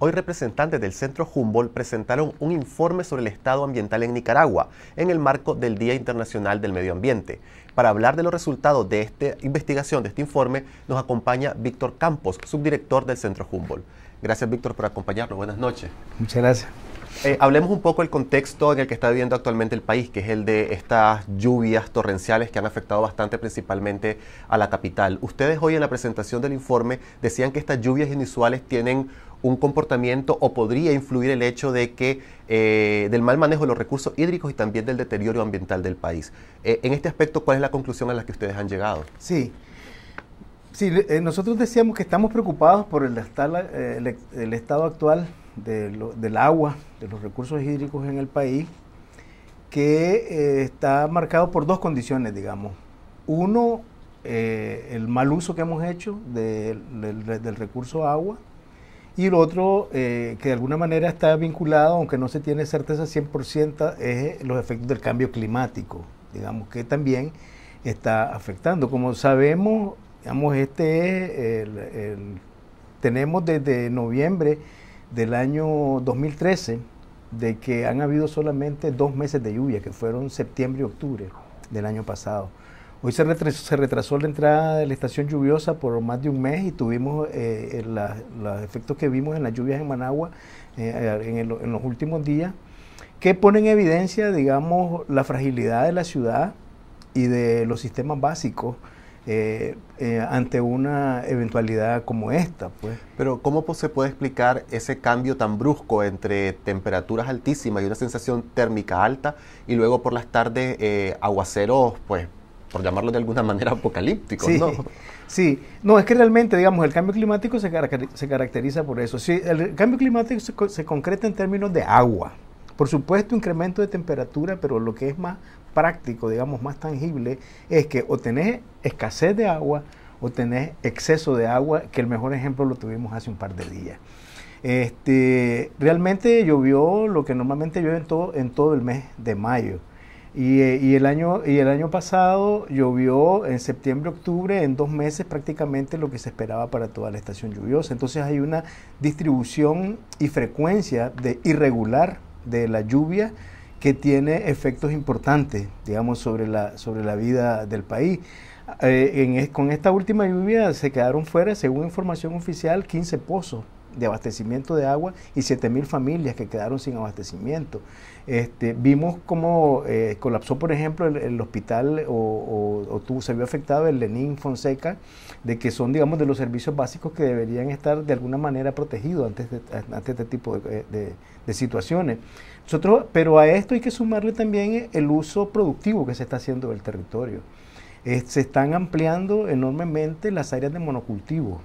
hoy representantes del Centro Humboldt presentaron un informe sobre el estado ambiental en Nicaragua en el marco del Día Internacional del Medio Ambiente. Para hablar de los resultados de esta investigación, de este informe, nos acompaña Víctor Campos, subdirector del Centro Humboldt. Gracias, Víctor, por acompañarnos. Buenas noches. Muchas gracias. Eh, hablemos un poco del contexto en el que está viviendo actualmente el país, que es el de estas lluvias torrenciales que han afectado bastante principalmente a la capital. Ustedes hoy en la presentación del informe decían que estas lluvias inusuales tienen un comportamiento o podría influir el hecho de que eh, del mal manejo de los recursos hídricos y también del deterioro ambiental del país. Eh, en este aspecto, ¿cuál es la conclusión a la que ustedes han llegado? Sí. Sí, eh, nosotros decíamos que estamos preocupados por el, estado actual del agua, de los recursos hídricos en el país, que está marcado por dos condiciones, digamos. Uno, el mal uso que hemos hecho del recurso agua, y el otro, eh, que de alguna manera está vinculado, aunque no se tiene certeza 100%, es eh, los efectos del cambio climático, digamos, que también está afectando. Como sabemos, digamos, este tenemos desde noviembre del año 2013 de que han habido solamente dos meses de lluvia, que fueron septiembre y octubre del año pasado. Hoy se retrasó, la entrada de la estación lluviosa por más de un mes y tuvimos eh, eh, los efectos que vimos en las lluvias en Managua eh, en, los últimos días, que ponen en evidencia, digamos, la fragilidad de la ciudad y de los sistemas básicos. ante una eventualidad como esta, pues. Pero cómo se puede explicar ese cambio tan brusco entre temperaturas altísimas y una sensación térmica alta y luego por las tardes aguaceros, pues por llamarlo de alguna manera, apocalíptico, sí, ¿no? Sí, no, es que realmente, digamos, el cambio climático se, caracteriza por eso. Sí, el cambio climático se, concreta en términos de agua. Por supuesto, incremento de temperatura, pero lo que es más práctico, digamos, más tangible, es que o tenés escasez de agua o tenés exceso de agua, que el mejor ejemplo lo tuvimos hace un par de días. Este, realmente llovió lo que normalmente llueve en todo, en todo el mes de mayo eh, y, el año, y el año pasado llovió en septiembre, octubre, en dos meses prácticamente lo que se esperaba para toda la estación lluviosa. Entonces hay una distribución y frecuencia de irregular de la lluvia que tiene efectos importantes, digamos, sobre la, sobre la vida del país. Eh, con esta última lluvia se quedaron fuera, según información oficial, 15 pozos de abastecimiento de agua y 7.000 familias que quedaron sin abastecimiento. Este, vimos cómo eh, colapsó, por ejemplo, el, hospital o, se vio afectado el Lenin Fonseca, de que son, digamos, de los servicios básicos que deberían estar de alguna manera protegidos ante este, este tipo eh, de, situaciones. Nosotros, pero a esto hay que sumarle también el uso productivo que se está haciendo del territorio. se están ampliando enormemente las áreas de monocultivo,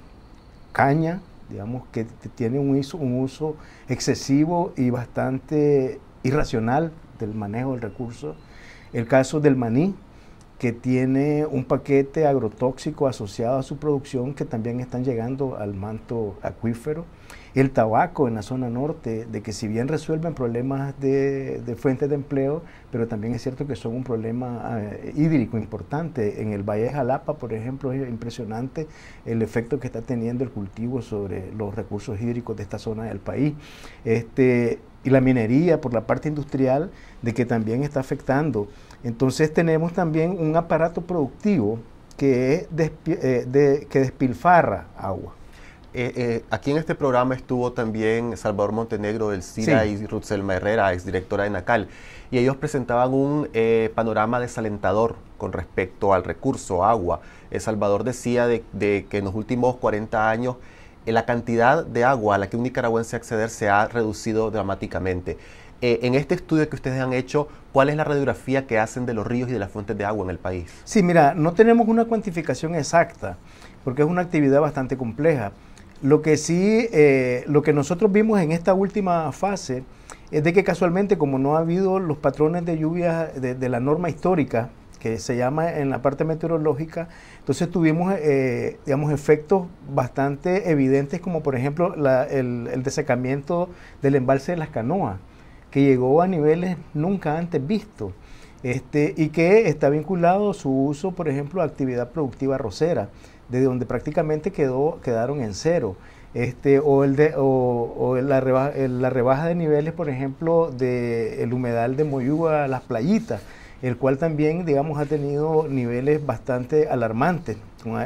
caña, digamos, que tiene un uso, un uso excesivo y bastante irracional del manejo del recurso. El caso del maní, que tiene un paquete agrotóxico asociado a su producción que también están llegando al manto acuífero el tabaco en la zona norte, de que si bien resuelven problemas de, fuentes de empleo, pero también es cierto que son un problema eh, hídrico importante. En el Valle de Jalapa, por ejemplo, es impresionante el efecto que está teniendo el cultivo sobre los recursos hídricos de esta zona del país. Este, y la minería por la parte industrial, de que también está afectando. Entonces tenemos también un aparato productivo que, eh, que despilfarra agua. Eh, eh, aquí en este programa estuvo también Salvador Montenegro del CIRA y Rutzelma Herrera, exdirectora de NACAL, y ellos presentaban un eh, panorama desalentador con respecto al recurso agua. Salvador decía de, que en los últimos 40 años la cantidad de agua a la que un nicaragüense acceder se ha reducido dramáticamente. en este estudio que ustedes han hecho, ¿cuál es la radiografía que hacen de los ríos y de las fuentes de agua en el país? Sí, mira, no tenemos una cuantificación exacta, porque es una actividad bastante compleja. Lo que sí, eh, lo que nosotros vimos en esta última fase es de que casualmente, como no ha habido los patrones de lluvia de, la norma histórica, que se llama en la parte meteorológica, entonces tuvimos, eh, efectos bastante evidentes, como por ejemplo el, desecamiento del embalse de las canoas, que llegó a niveles nunca antes vistos. Este, y que está vinculado su uso, por ejemplo, a actividad productiva rosera desde donde prácticamente quedó, quedaron en cero. Este, o, el de, o, la, rebaja, de niveles, por ejemplo, del humedal de a las playitas, el cual también, digamos, ha tenido niveles bastante alarmantes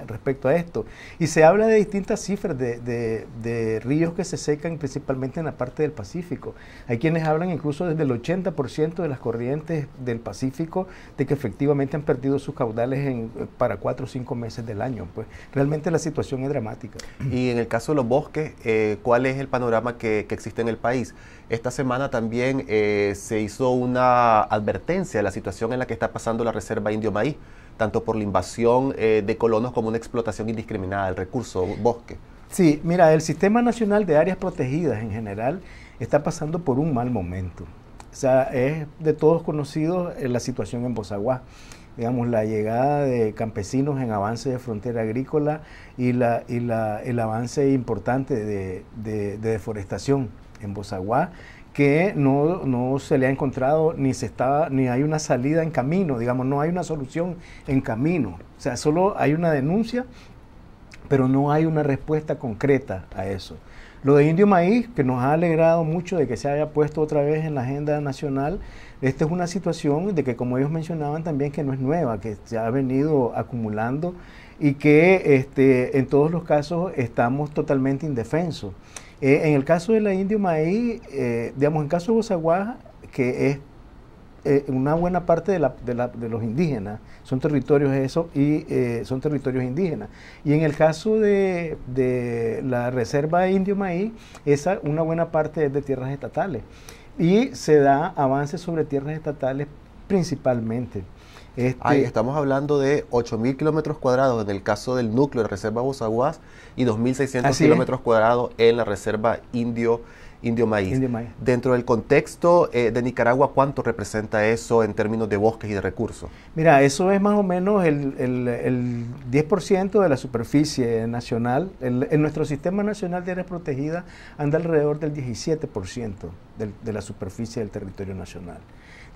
respecto a esto. Y se habla de distintas cifras de, ríos que se secan principalmente en la parte del Pacífico. Hay quienes hablan incluso desde el 80% de las corrientes del Pacífico de que efectivamente han perdido sus caudales para cuatro o cinco meses del año. Pues realmente la situación es dramática. Y en el caso de los bosques, eh, ¿cuál es el panorama que, que, existe en el país? Esta semana también eh, se hizo una advertencia de la situación en la que está pasando la Reserva Indio Maíz tanto por la invasión eh, de colonos como una explotación indiscriminada del recurso bosque. Sí, mira, el Sistema Nacional de Áreas Protegidas en general está pasando por un mal momento. O sea, es de todos conocidos eh, la situación en Bozaguá digamos, la llegada de campesinos en avance de frontera agrícola y, la, y la, el avance importante de, de deforestación en Bozaguá que no, se le ha encontrado ni se está ni hay una salida en camino, digamos, no hay una solución en camino. O sea, solo hay una denuncia, pero no hay una respuesta concreta a eso. Lo de Indio Maíz, que nos ha alegrado mucho de que se haya puesto otra vez en la agenda nacional, esta es una situación de que, como ellos mencionaban también, que no es nueva, que se ha venido acumulando y que este, en todos los casos estamos totalmente indefensos. Eh, en el caso de la Indio Maíz, eh, digamos, en el caso de Bozaguaja, que es eh, una buena parte de, los indígenas, son territorios eso y son territorios indígenas. Y en el caso de, la reserva de Indio Maíz, esa una buena parte es de tierras estatales. Y se da avance sobre tierras estatales principalmente. Este, estamos hablando de 8.000 kilómetros cuadrados en el caso del núcleo de Reserva Bozaguas y 2.600 kilómetros cuadrados en la Reserva Indio. maíz. Dentro del contexto eh, de Nicaragua, ¿cuánto representa eso en términos de bosques y de recursos? Mira, eso es más o menos el, 10% de la superficie nacional. en nuestro sistema nacional de áreas protegidas anda alrededor del 17% de la superficie del territorio nacional.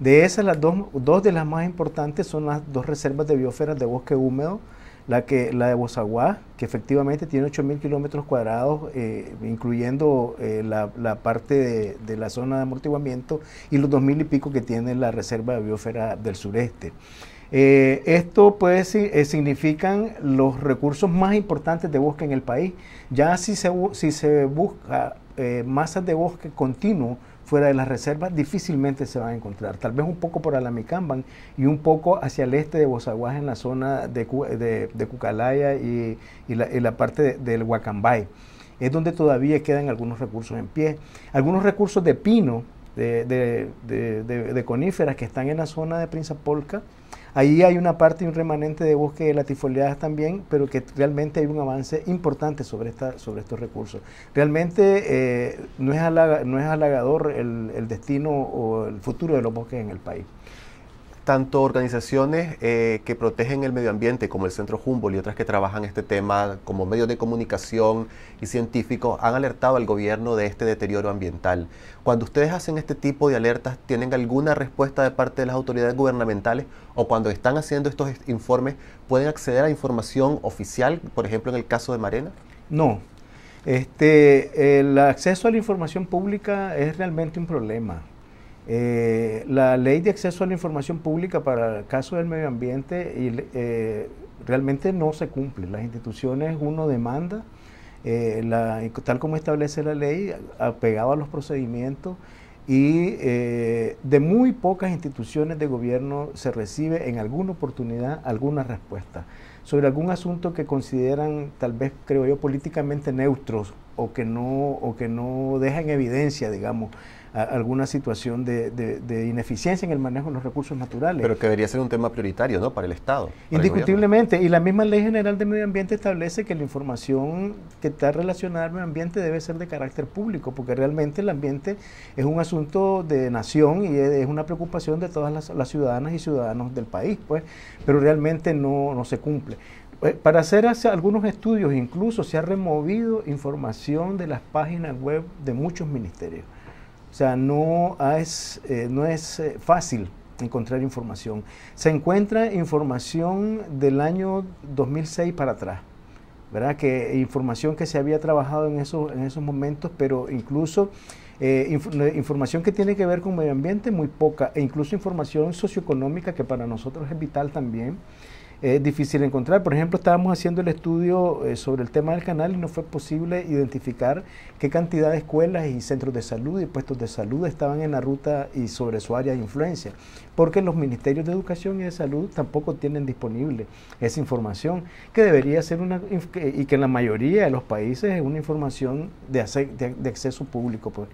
De esas, las dos, de las más importantes son las dos reservas de biosferas de bosque húmedo, la, que, la de Bozaguá, que efectivamente tiene 8.000 kilómetros cuadrados, eh, incluyendo eh, la, parte de, la zona de amortiguamiento, y los 2.000 y pico que tiene la reserva de biosfera del sureste. Eh, esto pues significan los recursos más importantes de bosque en el país. Ya si se, si se busca masas de bosque continuo, fuera de las reservas difícilmente se van a encontrar. Tal vez un poco por Alamicamban y un poco hacia el este de Bozaguas en la zona de, Cucalaya y, la, parte del Huacambay. Es donde todavía quedan algunos recursos en pie. Algunos recursos de pino, de, coníferas que están en la zona de Prinzapolca Ahí hay una parte, un remanente de bosque de latifoliadas también, pero que realmente hay un avance importante sobre, esta, sobre estos recursos. Realmente eh, no, es no es halagador el destino o el futuro de los bosques en el país tanto organizaciones eh, que protegen el medio ambiente como el Centro Humboldt y otras que trabajan este tema como medios de comunicación y científicos han alertado al gobierno de este deterioro ambiental. Cuando ustedes hacen este tipo de alertas, ¿tienen alguna respuesta de parte de las autoridades gubernamentales o cuando están haciendo estos informes pueden acceder a información oficial, por ejemplo en el caso de Marena? No. Este, el acceso a la información pública es realmente un problema. Eh, la ley de acceso a la información pública para el caso del medio ambiente y, eh, realmente no se cumple. Las instituciones uno demanda, eh, tal como establece la ley, apegado a los procedimientos y de muy pocas instituciones de gobierno se recibe en alguna oportunidad alguna respuesta sobre algún asunto que consideran tal vez, creo yo, políticamente neutros o que no, o que no dejan evidencia, digamos, alguna situación de, ineficiencia en el manejo de los recursos naturales. Pero que debería ser un tema prioritario, Para el Estado. Indiscutiblemente. y la misma Ley General de Medio Ambiente establece que la información que está relacionada al medio ambiente debe ser de carácter público, porque realmente el ambiente es un asunto de nación y es una preocupación de todas las, las ciudadanas y ciudadanos del país, pues, pero realmente no, no se cumple eh, para hacer algunos estudios incluso se ha removido información de las páginas web de muchos ministerios. O sea, no es, eh, no es eh, fácil encontrar información. Se encuentra información del año 2006 para atrás, ¿verdad? Que eh, información que se había trabajado en esos, en esos momentos, pero incluso información que tiene que ver con medio ambiente muy poca, e incluso información socioeconómica que para nosotros es vital también es difícil encontrar. Por ejemplo, estábamos haciendo el estudio eh, sobre el tema del canal y no fue posible identificar qué cantidad de escuelas y centros de salud y puestos de salud estaban en la ruta y sobre su área de influencia, porque los ministerios de educación y de salud tampoco tienen disponible esa información, que debería ser una, y que en la mayoría de los países es una información de, acceso público. Pues.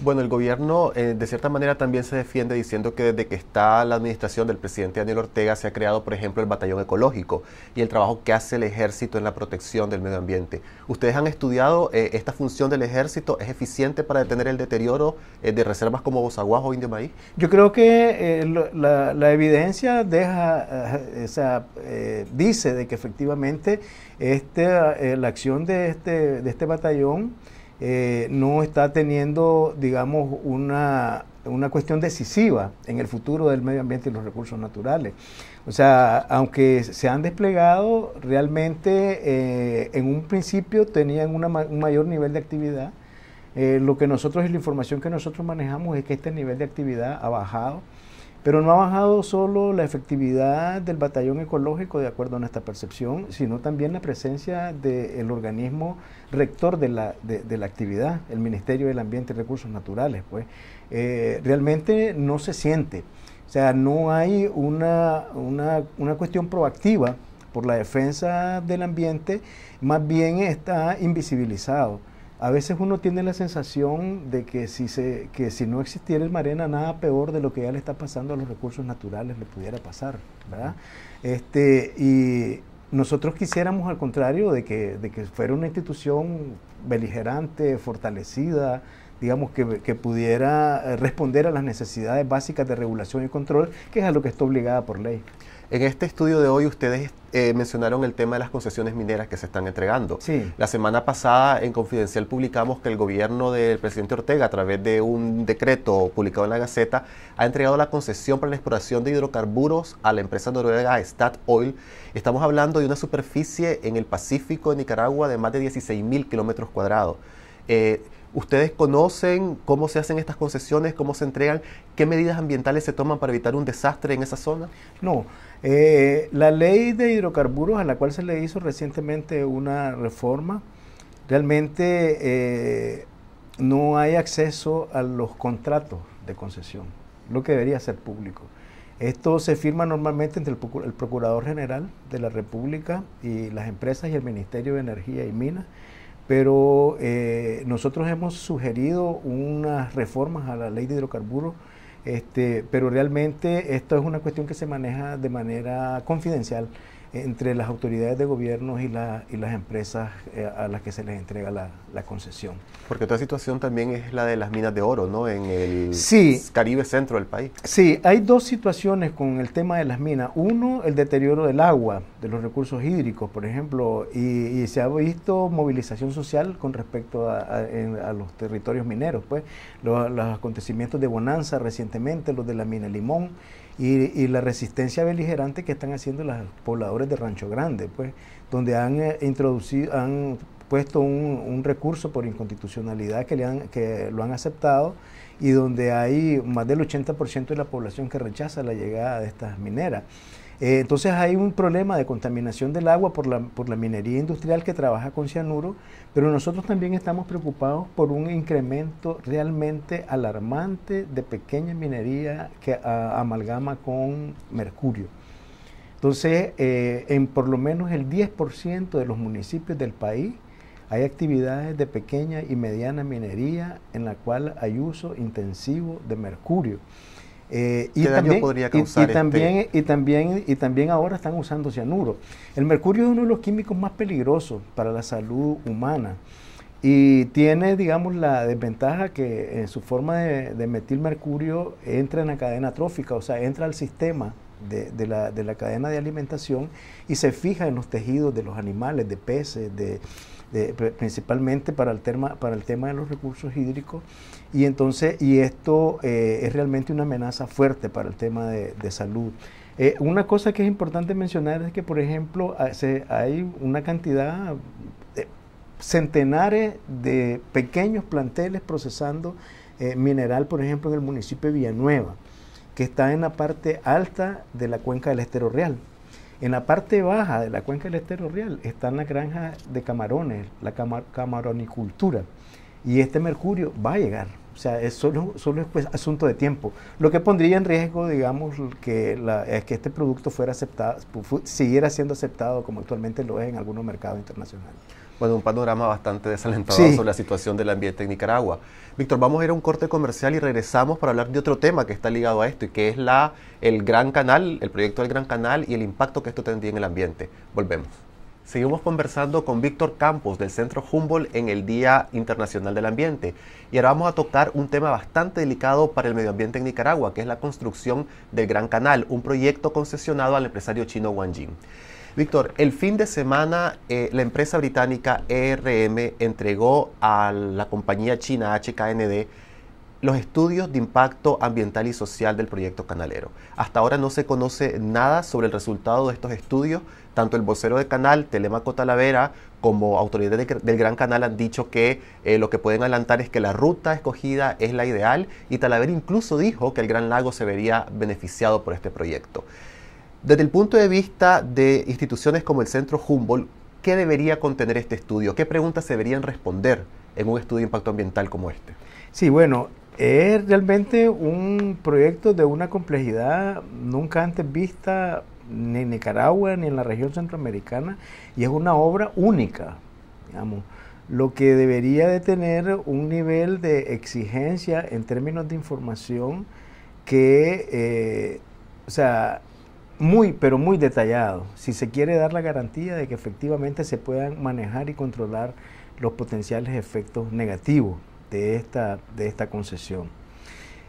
Bueno, el gobierno eh, de cierta manera también se defiende diciendo que desde que está la administración del presidente Daniel Ortega se ha creado, por ejemplo, el batallón ecológico y el trabajo que hace el ejército en la protección del medio ambiente. ¿Ustedes han estudiado eh, esta función del ejército? ¿Es eficiente para detener el deterioro eh, de reservas como Bozaguas o Indio Maíz? Yo creo que la, evidencia deja, dice de que efectivamente este, la acción de este, de este batallón eh, no está teniendo, digamos, una, cuestión decisiva en el futuro del medio ambiente y los recursos naturales. O sea, aunque se han desplegado, realmente eh, en un principio tenían un mayor nivel de actividad. Eh, lo que nosotros y la información que nosotros manejamos es que este nivel de actividad ha bajado pero no ha bajado solo la efectividad del batallón ecológico, de acuerdo a nuestra percepción, sino también la presencia del organismo rector de la, actividad, el Ministerio del Ambiente y Recursos Naturales. Pues. Eh, realmente no se siente. O sea, no hay una, una cuestión proactiva por la defensa del ambiente, más bien está invisibilizado a veces uno tiene la sensación de que si, se, que si no existiera el Marena, nada peor de lo que ya le está pasando a los recursos naturales le pudiera pasar, Este, y nosotros quisiéramos, al contrario, de que, de que fuera una institución beligerante, fortalecida, digamos, que, que, pudiera responder a las necesidades básicas de regulación y control, que es a lo que está obligada por ley. En este estudio de hoy ustedes eh, mencionaron el tema de las concesiones mineras que se están entregando. Sí. La semana pasada en Confidencial publicamos que el gobierno del presidente Ortega, a través de un decreto publicado en la Gaceta, ha entregado la concesión para la exploración de hidrocarburos a la empresa noruega Oil. Estamos hablando de una superficie en el Pacífico de Nicaragua de más de 16 mil kilómetros cuadrados. Eh, ¿Ustedes conocen cómo se hacen estas concesiones, cómo se entregan? ¿Qué medidas ambientales se toman para evitar un desastre en esa zona? No, eh, la ley de hidrocarburos a la cual se le hizo recientemente una reforma, realmente eh, no hay acceso a los contratos de concesión, lo que debería ser público. Esto se firma normalmente entre el Procurador General de la República y las empresas y el Ministerio de Energía y Minas, pero eh, nosotros hemos sugerido unas reformas a la ley de hidrocarburos este, pero realmente esto es una cuestión que se maneja de manera confidencial entre las autoridades de gobierno y, las empresas eh, a las que se les entrega la, concesión. Porque otra situación también es la de las minas de oro, ¿no? En el Caribe centro del país. Sí, hay dos situaciones con el tema de las minas. Uno, el deterioro del agua, de los recursos hídricos, por ejemplo, y, se ha visto movilización social con respecto a, los territorios mineros, pues los, los acontecimientos de Bonanza recientemente, los de la mina Limón y, la resistencia beligerante que están haciendo los pobladores de Rancho Grande, pues, donde han eh, introducido, han puesto un, recurso por inconstitucionalidad que, le han, que lo han aceptado y donde hay más del 80% de la población que rechaza la llegada de estas mineras. Eh, entonces hay un problema de contaminación del agua por la, minería industrial que trabaja con cianuro, pero nosotros también estamos preocupados por un incremento realmente alarmante de pequeña minería que ah, amalgama con mercurio. Entonces, eh, en por lo menos el 10% de los municipios del país, hay actividades de pequeña y mediana minería en la cual hay uso intensivo de mercurio. Eh, y, también, podría y, este también, y, también, y también ahora están usando cianuro. El mercurio es uno de los químicos más peligrosos para la salud humana y tiene, digamos, la desventaja que en eh, su forma de, de mercurio entra en la cadena trófica, o sea, entra al sistema de, la, cadena de alimentación y se fija en los tejidos de los animales, de peces, de, principalmente para el, tema, para el tema de los recursos hídricos y entonces, y esto eh, es realmente una amenaza fuerte para el tema de, salud. Eh, una cosa que es importante mencionar es que, por ejemplo, hay una cantidad, centenares de pequeños planteles procesando eh, mineral, por ejemplo, en el municipio de Villanueva, que está en la parte alta de la cuenca del Estero Real. En la parte baja de la cuenca del Estero Real están las granjas de camarones, la camaronicultura. Y este mercurio va a llegar o sea, es solo, solo pues, asunto de tiempo. Lo que pondría en riesgo, digamos, que es eh, que este producto fuera aceptado, siguiera siendo aceptado como actualmente lo es en algunos mercados internacionales. Bueno, un panorama bastante desalentador sobre la situación del ambiente en Nicaragua. Víctor, vamos a ir a un corte comercial y regresamos para hablar de otro tema que está ligado a esto y que es la, el Gran Canal, el proyecto del Gran Canal y el impacto que esto tendría en el ambiente. Volvemos. Seguimos conversando con Víctor Campos del Centro Humboldt en el Día Internacional del Ambiente y ahora vamos a tocar un tema bastante delicado para el medio ambiente en Nicaragua, que es la construcción del Gran Canal, un proyecto concesionado al empresario chino Wang Jing. Víctor, el fin de semana eh, la empresa británica ERM entregó a la compañía china HKND los estudios de impacto ambiental y social del proyecto canalero. Hasta ahora no se conoce nada sobre el resultado de estos estudios. Tanto el vocero de canal, Telemaco Talavera, como autoridades del Gran Canal han dicho que eh, lo que pueden adelantar es que la ruta escogida es la ideal y Talavera incluso dijo que el Gran Lago se vería beneficiado por este proyecto. Desde el punto de vista de instituciones como el Centro Humboldt, ¿qué debería contener este estudio? ¿Qué preguntas se deberían responder en un estudio de impacto ambiental como este? Sí, bueno, es realmente un proyecto de una complejidad nunca antes vista ni en Nicaragua ni en la región centroamericana y es una obra única, digamos, lo que debería de tener un nivel de exigencia en términos de información que, eh, o sea, muy, pero muy detallado, si se quiere dar la garantía de que efectivamente se puedan manejar y controlar los potenciales efectos negativos de esta, de esta concesión.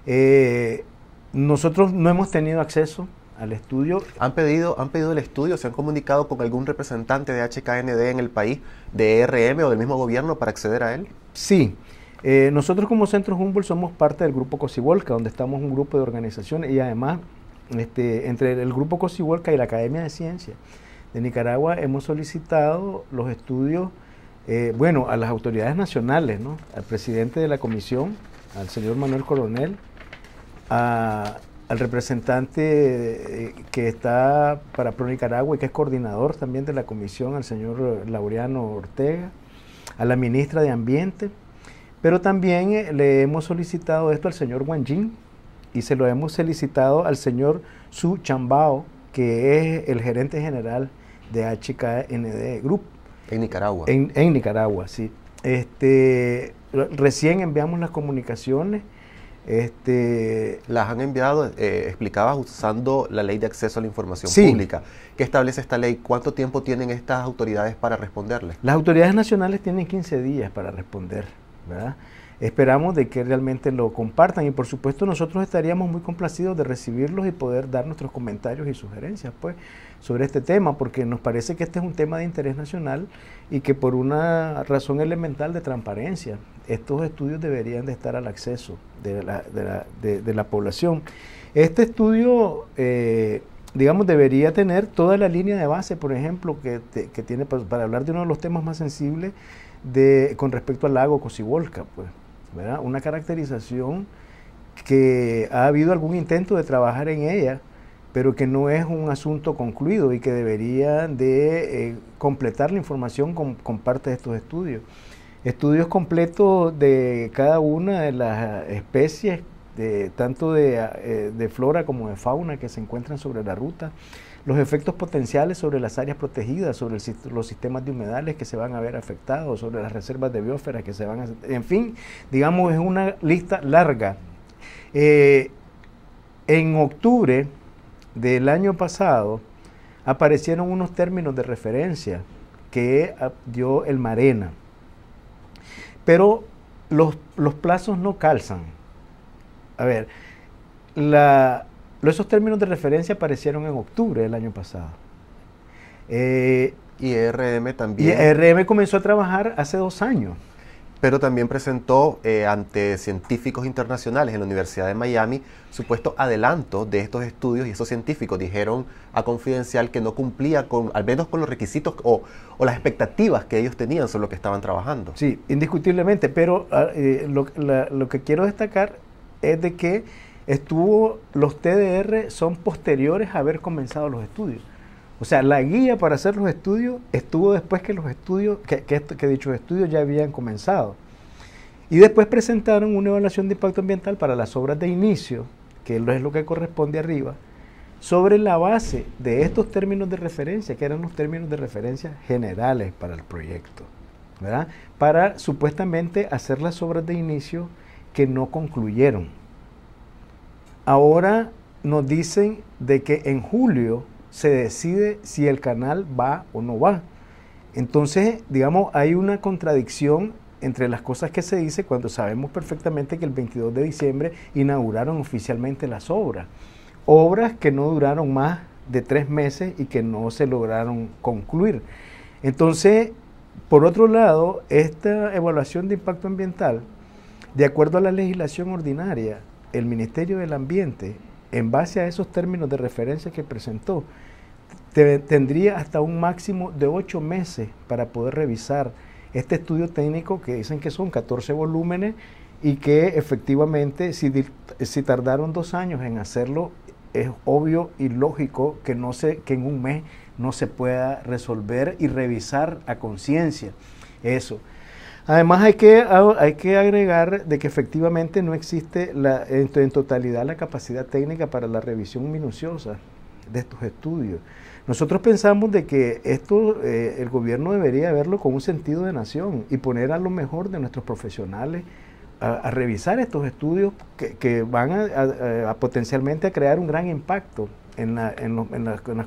Eh, nosotros no hemos tenido acceso al estudio. ¿Han pedido, ¿Han pedido el estudio? ¿Se han comunicado con algún representante de HKND en el país, de e RM o del mismo gobierno para acceder a él? Sí. Eh, nosotros como Centro Humboldt somos parte del grupo Cosiwolca donde estamos un grupo de organizaciones y además este, entre el grupo Cosiwolca y la Academia de Ciencias de Nicaragua hemos solicitado los estudios eh, bueno, a las autoridades nacionales, al presidente de la comisión, al señor Manuel Coronel, al representante eh, que está para Pro Nicaragua y que es coordinador también de la comisión, al señor Laureano Ortega, a la ministra de Ambiente, pero también eh, le hemos solicitado esto al señor Wang Jin y se lo hemos solicitado al señor Su Chambao, que es el gerente general de HKND Group en Nicaragua. En, Nicaragua, sí. Este, recién enviamos las comunicaciones. Este, las han enviado, eh, explicabas, usando la ley de acceso a la información pública. ¿Qué establece esta ley? ¿Cuánto tiempo tienen estas autoridades para responderles? Las autoridades nacionales tienen 15 días para responder, ¿verdad? Esperamos de que realmente lo compartan y por supuesto nosotros estaríamos muy complacidos de recibirlos y poder dar nuestros comentarios y sugerencias, pues sobre este tema, porque nos parece que este es un tema de interés nacional y que por una razón elemental de transparencia, estos estudios deberían de estar al acceso de la, de la, de, la población. Este estudio, eh, digamos, debería tener toda la línea de base, por ejemplo, que, tiene para, hablar de uno de los temas más sensibles de, con respecto al lago Cosibolca, pues, Una caracterización que ha habido algún intento de trabajar en ella pero que no es un asunto concluido y que debería de eh, completar la información con, parte de estos estudios. Estudios completos de cada una de las especies, de, tanto eh, de, flora como de fauna que se encuentran sobre la ruta, los efectos potenciales sobre las áreas protegidas, sobre los sistemas de humedales que se van a ver afectados, sobre las reservas de biósfera que se van a... En fin, digamos, es una lista larga. Eh, en octubre del año pasado aparecieron unos términos de referencia que ah, dio el Marena. Pero los, plazos no calzan. A ver, esos términos de referencia aparecieron en octubre del año pasado. Eh, y RM también. Y RM comenzó a trabajar hace dos años pero también presentó eh, ante científicos internacionales en la Universidad de Miami supuesto adelanto de estos estudios y esos científicos dijeron a Confidencial que no cumplía con, al menos con los requisitos o, las expectativas que ellos tenían sobre lo que estaban trabajando. Sí, indiscutiblemente, pero ah, eh, lo, lo que quiero destacar es de que estuvo, los TDR son posteriores a haber comenzado los estudios. O sea, la guía para hacer los estudios estuvo después que los estudios, que, dichos estudios ya habían comenzado. Y después presentaron una evaluación de impacto ambiental para las obras de inicio, que es lo que corresponde arriba, sobre la base de estos términos de referencia, que eran los términos de referencia generales para el proyecto, Para supuestamente hacer las obras de inicio que no concluyeron. Ahora nos dicen de que en julio se decide si el canal va o no va. Entonces, digamos, hay una contradicción entre las cosas que se dice cuando sabemos perfectamente que el 22 de diciembre inauguraron oficialmente las obras. Obras que no duraron más de tres meses y que no se lograron concluir. Entonces, por otro lado, esta evaluación de impacto ambiental, de acuerdo a la legislación ordinaria, el Ministerio del Ambiente, en base a esos términos de referencia que presentó, tendría hasta un máximo de ocho meses para poder revisar este estudio técnico que dicen que son 14 volúmenes y que efectivamente si, si tardaron dos años en hacerlo, es obvio y lógico que, no se, que en un mes no se pueda resolver y revisar a conciencia eso. Además hay que, hay que agregar de que efectivamente no existe la, en totalidad la capacidad técnica para la revisión minuciosa de estos estudios. Nosotros pensamos de que esto eh, el gobierno debería verlo con un sentido de nación y poner a lo mejor de nuestros profesionales a, revisar estos estudios que, que van a, potencialmente a crear un gran impacto en, las,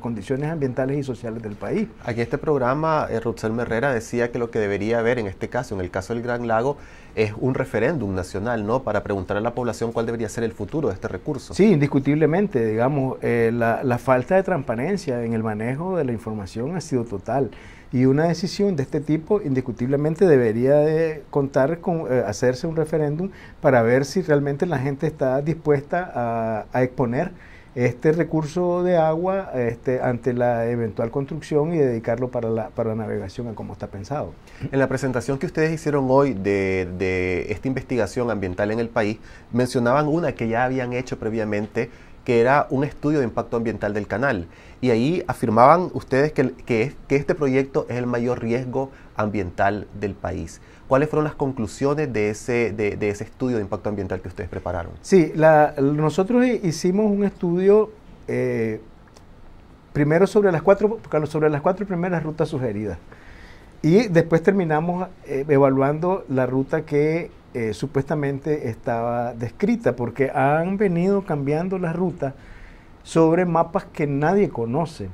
condiciones ambientales y sociales del país. Aquí este programa, eh, Herrera decía que lo que debería haber en este caso, en el caso del Gran Lago, es un referéndum nacional, ¿no? Para preguntar a la población cuál debería ser el futuro de este recurso. Sí, indiscutiblemente, digamos, eh, la, la, falta de transparencia en el manejo de la información ha sido total. Y una decisión de este tipo indiscutiblemente debería de contar con eh, hacerse un referéndum para ver si realmente la gente está dispuesta a exponer este recurso de agua este, ante la eventual construcción y dedicarlo para la, navegación a como está pensado. En la presentación que ustedes hicieron hoy de, esta investigación ambiental en el país, mencionaban una que ya habían hecho previamente que era un estudio de impacto ambiental del canal. Y ahí afirmaban ustedes que, este proyecto es el mayor riesgo ambiental del país. ¿Cuáles fueron las conclusiones de ese, de, ese estudio de impacto ambiental que ustedes prepararon? Sí, nosotros hicimos un estudio eh, primero sobre las, cuatro, sobre las cuatro primeras rutas sugeridas y después terminamos eh, evaluando la ruta que eh, supuestamente estaba descrita, porque han venido cambiando las rutas sobre mapas que nadie conoce.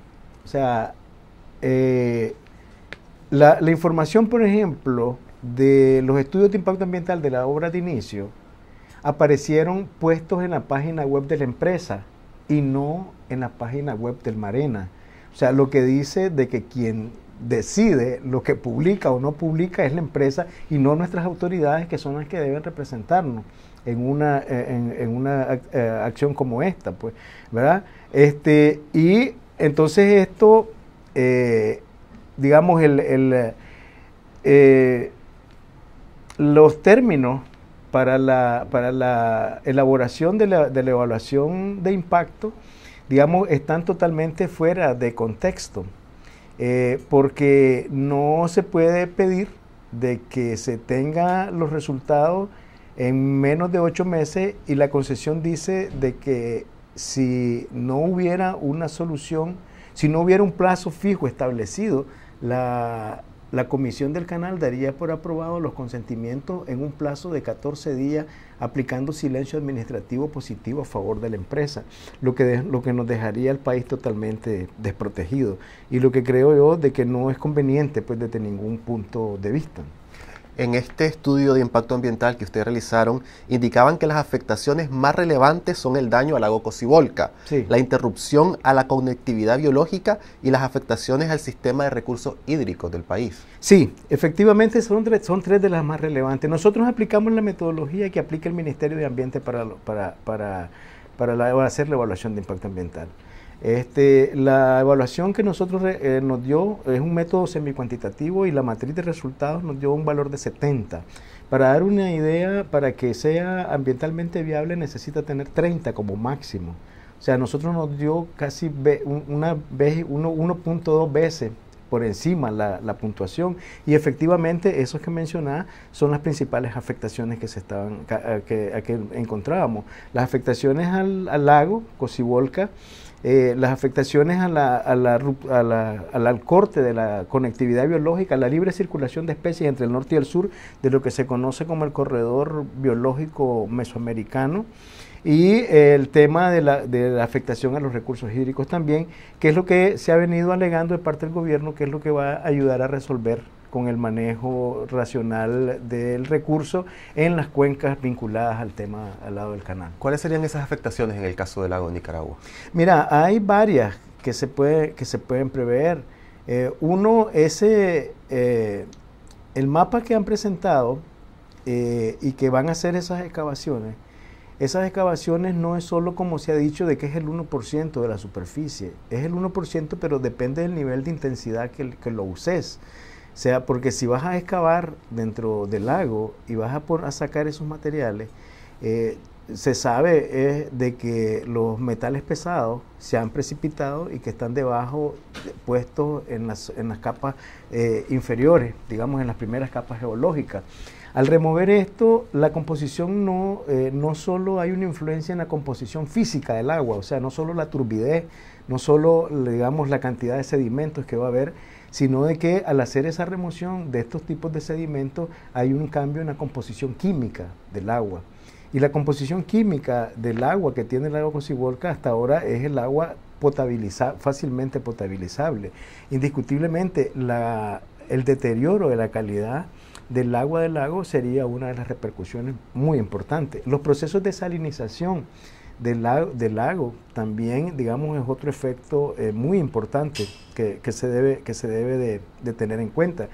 O sea, la, información, por ejemplo, de los estudios de impacto ambiental de la obra de inicio aparecieron puestos en la página web de la empresa y no en la página web del Marena. O sea, lo que dice de que quien decide lo que publica o no publica es la empresa y no nuestras autoridades que son las que deben representarnos en una, eh, en, una eh, acción como esta, pues, ¿verdad? Este, y entonces esto, eh, digamos, el, el los términos para la, para la elaboración de la, evaluación de impacto, digamos, están totalmente fuera de contexto, eh, porque no se puede pedir de que se tenga los resultados en menos de ocho meses y la concesión dice de que si no hubiera una solución, si no hubiera un plazo fijo establecido, la, la comisión del canal daría por aprobado los consentimientos en un plazo de 14 días aplicando silencio administrativo positivo a favor de la empresa, lo que, lo que nos dejaría al país totalmente desprotegido y lo que creo yo de que no es conveniente pues desde ningún punto de vista en este estudio de impacto ambiental que ustedes realizaron, indicaban que las afectaciones más relevantes son el daño al lago Cosibolca, la interrupción a la conectividad biológica y las afectaciones al sistema de recursos hídricos del país. Sí, efectivamente son, son tres de las más relevantes. Nosotros aplicamos la metodología que aplica el Ministerio de Ambiente para, hacer la evaluación de impacto ambiental. Este, la evaluación que nosotros eh, nos dio es un método semicuantitativo y la matriz de resultados nos dio un valor de 70. Para dar una idea, para que sea ambientalmente viable necesita tener 30 como máximo. O sea, nosotros nos dio casi una 1.2 veces por encima la, puntuación y efectivamente esos que mencionaba son las principales afectaciones que se estaban eh, que, encontrábamos las afectaciones al, al lago Cosibolca eh, las afectaciones a la, a la, a la, al corte de la conectividad biológica, la libre circulación de especies entre el norte y el sur de lo que se conoce como el corredor biológico mesoamericano y el tema de la, de la, afectación a los recursos hídricos también, que es lo que se ha venido alegando de parte del gobierno, que es lo que va a ayudar a resolver con el manejo racional del recurso en las cuencas vinculadas al tema al lado del canal. ¿Cuáles serían esas afectaciones en el caso del lago Nicaragua? Mira, hay varias que se, puede, que se pueden prever. Eh, uno, ese, eh, el mapa que han presentado eh, y que van a hacer esas excavaciones, esas excavaciones no es solo como se ha dicho de que es el 1% de la superficie, es el 1%, pero depende del nivel de intensidad que lo uses. O sea, porque si vas a excavar dentro del lago y vas a, sacar esos materiales, eh, se sabe eh, de que los metales pesados se han precipitado y que están debajo, puestos en las, en las capas eh, inferiores, digamos en las primeras capas geológicas. Al remover esto, la composición no, no solo hay una influencia en la composición física del agua, o sea, no solo la turbidez, no solo, digamos, la cantidad de sedimentos que va a haber, sino de que al hacer esa remoción de estos tipos de sedimentos hay un cambio en la composición química del agua. Y la composición química del agua que tiene el lago Cocibolca hasta ahora es el agua potabiliza, fácilmente potabilizable. Indiscutiblemente, la, el deterioro de la calidad del agua del lago sería una de las repercusiones muy importantes. Los procesos de salinización del lago, también, digamos, es otro efecto eh, muy importante que, se debe, que se debe de, tener en cuenta.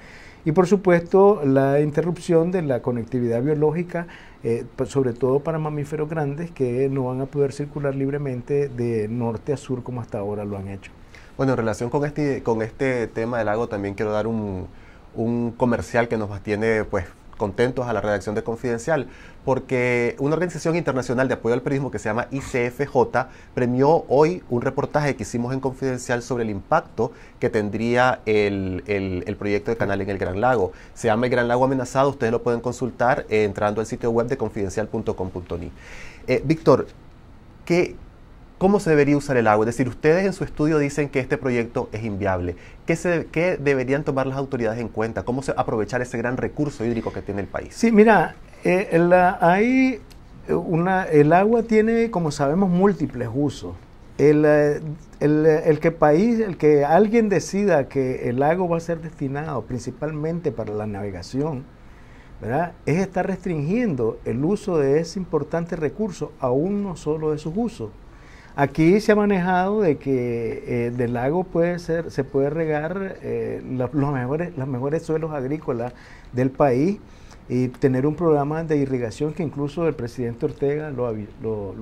Y por supuesto, la interrupción de la conectividad biológica, eh, pues, sobre todo para mamíferos grandes que no van a poder circular libremente de norte a sur como hasta ahora lo han hecho. Bueno, en relación con este, con este tema del lago, también quiero dar un, comercial que nos mantiene pues contentos a la redacción de Confidencial, porque una organización internacional de apoyo al periodismo que se llama ICFJ premió hoy un reportaje que hicimos en Confidencial sobre el impacto que tendría el, proyecto de canal en el Gran Lago. Se llama El Gran Lago Amenazado, ustedes lo pueden consultar eh, entrando al sitio web de confidencial.com.ni. Eh, Víctor, ¿qué, cómo se debería usar el agua. Es decir, ustedes en su estudio dicen que este proyecto es inviable. ¿Qué, se, qué deberían tomar las autoridades en cuenta? ¿Cómo se, aprovechar ese gran recurso hídrico que tiene el país? Sí, mira, eh, hay eh, una, el agua tiene, como sabemos, múltiples usos. El, eh, el, el, que país, el que alguien decida que el lago va a ser destinado principalmente para la navegación, es estar restringiendo el uso de ese importante recurso a uno solo de sus usos. Aquí se ha manejado de que eh, del lago puede ser, se puede regar eh, los, mejores, los mejores suelos agrícolas del país y tener un programa de irrigación que incluso el presidente Ortega lo,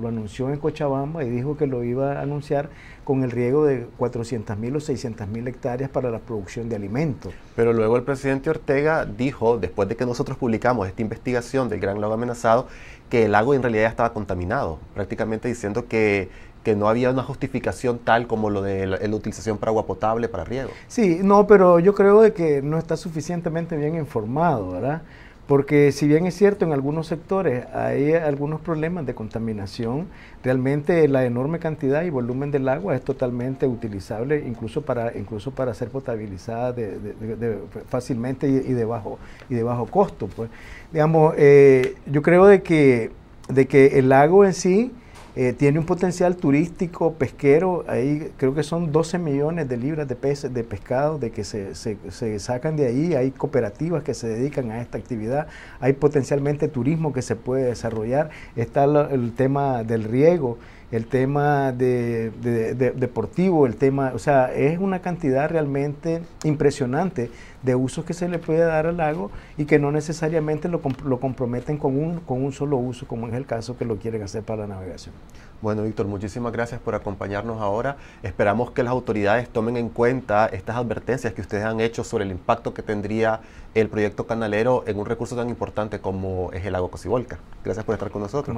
anunció en Cochabamba y dijo que lo iba a anunciar con el riego de 400.000 o 600.000 hectáreas para la producción de alimentos. Pero luego el presidente Ortega dijo, después de que nosotros publicamos esta investigación del Gran Lago Amenazado, que el lago en realidad estaba contaminado, prácticamente diciendo que que no había una justificación tal como lo de la, utilización para agua potable, para riego. Sí, no, pero yo creo de que no está suficientemente bien informado, ¿verdad? Porque si bien es cierto, en algunos sectores hay algunos problemas de contaminación, realmente la enorme cantidad y volumen del agua es totalmente utilizable, incluso para, incluso para ser potabilizada fácilmente y, de bajo, y de bajo costo. Pues. Digamos, eh, yo creo de que, de que el lago en sí eh, tiene un potencial turístico, pesquero, ahí creo que son 12 millones de libras de peces, de pescado, de que se, sacan de ahí, hay cooperativas que se dedican a esta actividad, hay potencialmente turismo que se puede desarrollar, está el tema del riego, el tema de, deportivo, el tema, o sea, es una cantidad realmente impresionante de usos que se le puede dar al lago y que no necesariamente lo, comprometen con un, con un solo uso, como es el caso que lo quieren hacer para la navegación. Bueno, Víctor, muchísimas gracias por acompañarnos ahora. Esperamos que las autoridades tomen en cuenta estas advertencias que ustedes han hecho sobre el impacto que tendría el proyecto canalero en un recurso tan importante como es el lago Cocibolca. Gracias por estar con nosotros.